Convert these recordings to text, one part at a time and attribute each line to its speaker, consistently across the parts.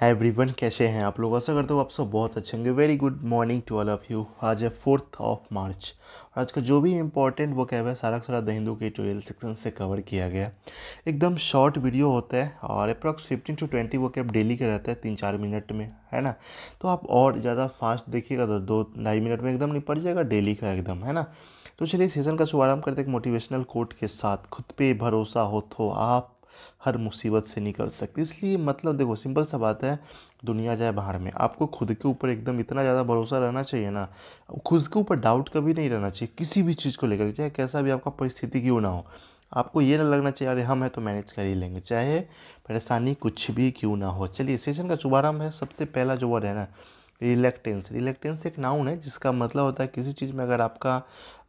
Speaker 1: hi everyone कैसे हैं आप लोग ऐसा करते हो आप सब बहुत अच्छे होंगे very good morning to all of you आज है फोर्थ ऑफ मार्च और आज का जो भी इंपॉर्टेंट वो कैब है सारा सारा द हिंदू के ट्वेल्व सेक्शन से कवर किया गया एकदम शॉर्ट वीडियो होता है और अप्रॉक्स फिफ्टीन टू ट्वेंटी वो कैब डेली का रहता है तीन चार मिनट में है ना तो आप और ज़्यादा फास्ट देखिएगा तो दो ढाई मिनट में एकदम निपट जाएगा डेली का एकदम है ना तो चलिए सेशन का शुभारंभ करते एक मोटिवेशनल कोट के साथ खुद पे भरोसा हो तो आप हर मुसीबत से निकल सकते इसलिए मतलब देखो सिंपल सा बात है दुनिया जाए बाहर में आपको खुद के ऊपर एकदम इतना ज़्यादा भरोसा रहना चाहिए ना खुद के ऊपर डाउट कभी नहीं रहना चाहिए किसी भी चीज़ को लेकर चाहे कैसा भी आपका परिस्थिति क्यों ना हो आपको ये ना लगना चाहिए अरे हम हाँ, है तो मैनेज कर ही लेंगे चाहे परेशानी कुछ भी क्यों ना हो चलिए सेशन का शुभारंभ है सबसे पहला जो वर्ड है ना रिलेक्टेंस रिलेक्टेंस एक नाउन है जिसका मतलब होता है किसी चीज़ में अगर आपका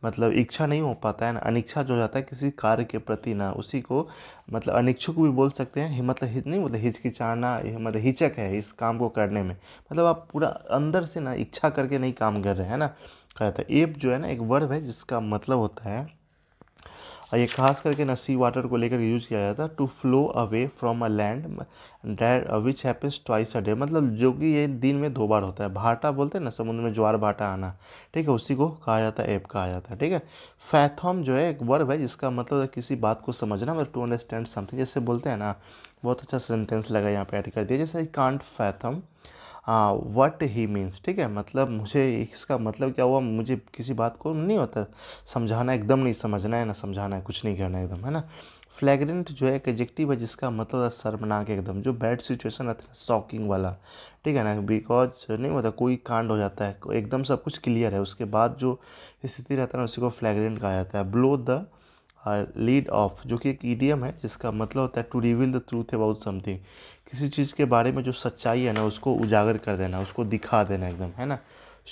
Speaker 1: मतलब इच्छा नहीं हो पाता है ना अनिच्छा जो जाता है किसी कार्य के प्रति ना उसी को मतलब अनिच्छुक भी बोल सकते हैं मतलब नहीं मतलब हिचकिचाना मतलब हिचक है इस काम को करने में मतलब आप पूरा अंदर से ना इच्छा करके नहीं काम कर रहे हैं ना कहता है एप जो है ना एक वर्ब है जिसका मतलब होता है और ये खास करके ना सी वाटर को लेकर यूज किया जाता है to flow away from a land which happens twice a day मतलब जो कि ये दिन में दो बार होता है भाटा बोलते हैं ना समुद्र में ज्वार भाटा आना ठीक है उसी को कहा जाता है ऐप कहा जाता है ठीक है फैथम जो है एक वर्ब है जिसका मतलब है किसी बात को समझना मतलब टू अंडरस्टैंड समथिंग जैसे बोलते हैं ना बहुत अच्छा सेंटेंस लगा यहाँ पे ऐड कर दिया जैसे I can't fathom what he means ठीक है मतलब मुझे इसका मतलब क्या हुआ मुझे किसी बात को नहीं होता समझाना एकदम नहीं समझना है ना समझाना है कुछ नहीं करना एकदम है ना फ्लैगरेंट जो है एक एजेक्टिव है जिसका मतलब है शर्मनाक एकदम जो बैड सिचुएशन रहता है शॉकिंग वाला ठीक है ना बिकॉज नहीं होता कोई कांड हो जाता है एकदम सब कुछ क्लियर है उसके बाद जो स्थिति रहता है ना उसी को फ्लैगरेंट कहा जाता है ब्लो द लीड ऑफ जो कि एक ईडियम है जिसका मतलब होता है to reveal the truth about something किसी चीज़ के बारे में जो सच्चाई है ना उसको उजागर कर देना उसको दिखा देना एकदम है ना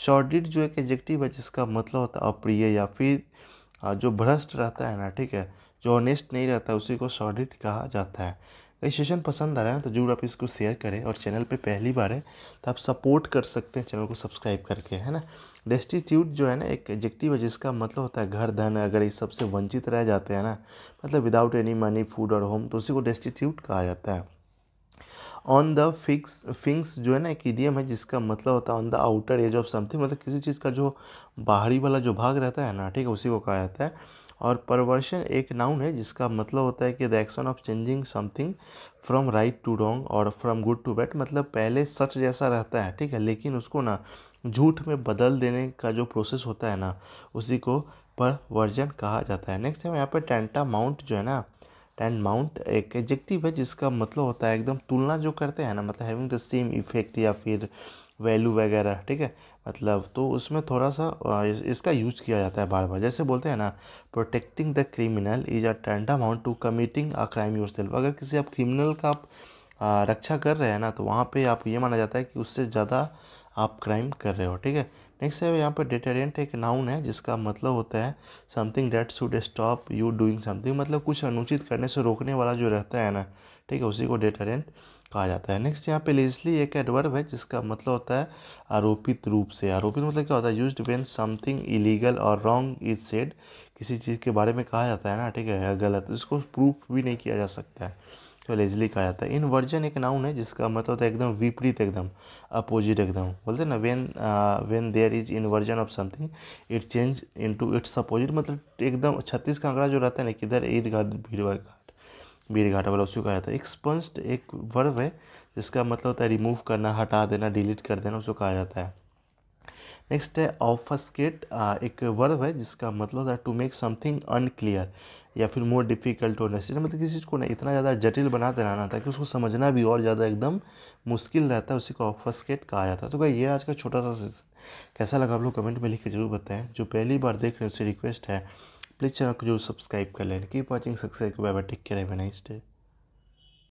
Speaker 1: शॉर्डिट जो एक एजेक्टिव है जिसका मतलब होता है अप्रिय या फिर जो भ्रष्ट रहता है ना ठीक है जो ऑनेस्ट नहीं रहता उसी को शॉर्डिट कहा जाता है कई सेशन पसंद आ रहा है तो जरूर आप इसको शेयर करें और चैनल पे पहली बार है तो आप सपोर्ट कर सकते हैं चैनल को सब्सक्राइब करके है ना डेस्टिट्यूट जो है ना एक एजेक्टिव है जिसका मतलब होता है घर धन अगर इस सबसे वंचित रह जाते हैं ना मतलब विदाउट एनी मनी फूड और होम तो उसी को डेस्टिट्यूट कहा जाता है ऑन द फिक्स फिंग्स जो है ना एक ईडियम है जिसका मतलब होता है on the outer edge of something मतलब किसी चीज़ का जो बाहरी वाला जो भाग रहता है ना ठीक है उसी को कहा जाता है और परवर्शन एक नाउन है जिसका मतलब होता है कि the action of changing something from right to wrong और फ्रॉम गुड टू बैड मतलब पहले सच जैसा रहता है ठीक है लेकिन उसको ना झूठ में बदल देने का जो प्रोसेस होता है ना उसी को परवर्जन कहा जाता है नेक्स्ट है यहाँ पर टेंटा माउंट जो है ना टेंट माउंट एक एडजेक्टिव है जिसका मतलब होता है एकदम तुलना जो करते हैं ना मतलब हैविंग द सेम इफेक्ट या फिर वैल्यू वगैरह ठीक है मतलब तो उसमें थोड़ा सा इस, इसका यूज किया जाता है बार बार जैसे बोलते हैं ना protecting the criminal is a tantamount to committing a crime yourself अगर किसी आप क्रिमिनल का आप रक्षा कर रहे हैं ना तो वहाँ पे आप ये माना जाता है कि उससे ज़्यादा आप क्राइम कर रहे हो ठीक है नेक्स्ट है यहाँ पर डिटेरियंट एक नाउन है जिसका मतलब होता है something that should stop you doing something मतलब कुछ अनुचित करने से रोकने वाला जो रहता है ना ठीक है उसी को डिटेरियंट कहा जाता है नेक्स्ट यहाँ पे लेजली एक एडवर्ब है जिसका मतलब होता है आरोपित रूप से आरोपित मतलब क्या होता है यूज वेन समथिंग इलीगल और रॉन्ग इज सेड किसी चीज़ के बारे में कहा जाता है ना ठीक है गलत इसको प्रूफ भी नहीं किया जा सकता है तो लेजली कहा जाता है इन वर्जन एक नाउन है जिसका मतलब होता है एकदम विपरीत एकदम अपोजिट एकदम बोलते हैं ना when when there is inversion of something it change into its opposite मतलब एकदम छत्तीस का आंकड़ा जो रहता है ना किधर ईद गार्ड भीड़ का बीर घाटा वाला उसको कहा आया था एक्सपंस्ड एक वर्ब है जिसका मतलब होता है रिमूव करना हटा देना डिलीट कर देना उसको कहा जाता है नेक्स्ट है ऑफस्केट एक वर्ब है जिसका मतलब होता है टू मेक समथिंग अनक्लियर या फिर मोर डिफिकल्ट होना इसलिए मतलब किसी चीज़ को ना इतना ज़्यादा जटिल बना देना ना ताकि उसको समझना भी और ज़्यादा एकदम मुश्किल रहता है उसी को ऑफस्केट कहा जाता है तो ये आज का छोटा सा कैसा लगा आप लोग कमेंट में लिख के जरूर बताएं जो पहली बार देख रहे हैं उससे रिक्वेस्ट है प्लीज़ चैनल को जरूर सब्सक्राइब कर लें कीप वॉचिंग सक्सेस को bye bye take care have nice day